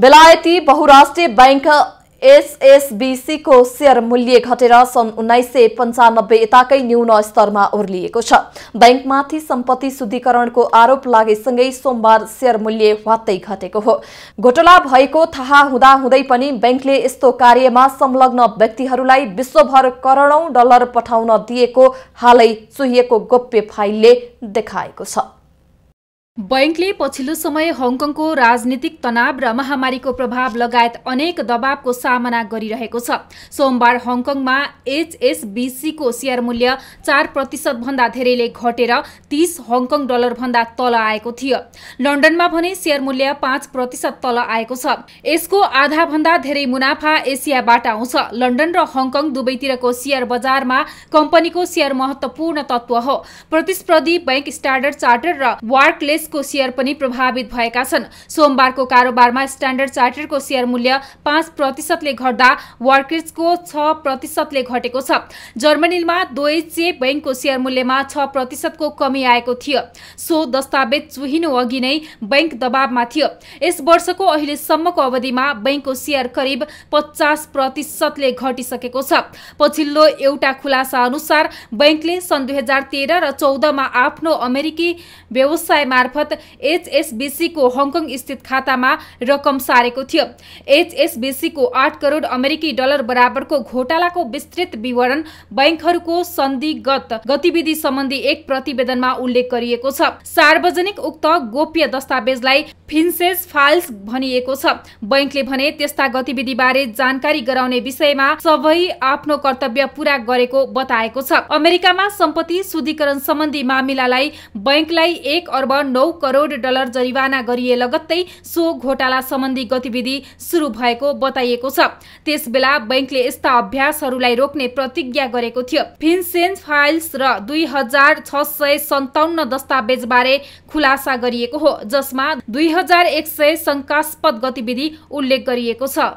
बेलायती बहुराष्ट्रिय bank एसएसबीसीको share मूल्य घटेर सन् उन्नाइस सय पन्चानब्बे यताकै न्यून स्तरमा ओर्लिएको छ ब्याङ्कमाथि सम्पत्ति शुद्धिकरणको आरोप लागेसँगै सोमबार सेयर मूल्य वात्तै घटेको हो घोटला भएको थाहा हुँदाहुँदै पनि बैंकले यस्तो कार्यमा संलग्न व्यक्तिहरूलाई विश्वभर करोडौं डलर पठाउन दिएको हालै चुहिएको गोप्य फाइलले देखाएको छ बैंकले पछिल्लो समय हङकङको राजनीतिक तनाव र महामारीको प्रभाव लगायत अनेक दबावको सामना गरिरहेको छ सोमबार हङकङमा एचएसबिसीको सेयर मूल्य चार प्रतिशतभन्दा धेरैले घटेर तीस हङकङ डलरभन्दा तल आएको थियो लन्डनमा भने सेयर मूल्य पाँच प्रतिशत तल आएको छ यसको आधाभन्दा धेरै मुनाफा एसियाबाट आउँछ लन्डन र हङकङ दुवैतिरको सेयर बजारमा कम्पनीको सेयर महत्त्वपूर्ण तत्त्व हो प्रतिस्पर्धी बैंक स्ट्यान्डर्ड चार्टर र वार्कले को सेयर पनि प्रभावित भएका छन् सोमबारको कारोबारमा स्ट्यान्डर्ड चार्टरको सेयर मूल्य पाँच प्रतिशतले घट्दा वर्किड्सको छ प्रतिशतले घटेको छ जर्मनीमा दोएचे बैङ्कको सेयर मूल्यमा छ प्रतिशतको कमी आएको थियो सो दस्तावेज चुहिनु अघि नै बैङ्क दबावमा थियो यस वर्षको अहिलेसम्मको अवधिमा बैङ्कको सेयर करिब पचास प्रतिशतले घटिसकेको छ पछिल्लो एउटा खुलासा अनुसार बैङ्कले सन् दुई हजार तेह्र र चौधमा आफ्नो अमेरिकी व्यवसाय मार्फत मार्फत एचएसबिसीको हङकङ स्थित खातामा रकम सारेको थियो एचएसबिसीको आठ करोड अमेरिकी डलर बराबरको घोटालाको विस्तृत विवरण बैङ्कहरूको सन्धिगत गतिविधि सम्बन्धी एक प्रतिवेदनमा उल्लेख गरिएको छ सार्वजनिक उक्त गोप्य दस्तावेजलाई फिन्सेस फाइल्स भनिएको छ बैङ्कले भने त्यस्ता गतिविधिबारे जानकारी गराउने विषयमा सबै आफ्नो कर्तव्य पूरा गरेको बताएको छ अमेरिकामा सम्पत्ति शुद्धिकरण सम्बन्धी मामिलालाई बैङ्कलाई एक अर्ब नौ करोड डलर जरिवाना गरिए लगत्तै सो घोटाला सम्बन्धी गतिविधि सुरु भएको बताइएको छ त्यसबेला बैङ्कले यस्ता अभ्यासहरूलाई रोक्ने प्रतिज्ञा गरेको थियो फिन्सेन्स फाइल्स र दुई हजार छ सय सन्ताउन्न दस्तावेजबारे खुलासा गरिएको हो जसमा दुई हजार एक सय शङ्कास्पद गतिविधि उल्लेख गरिएको छ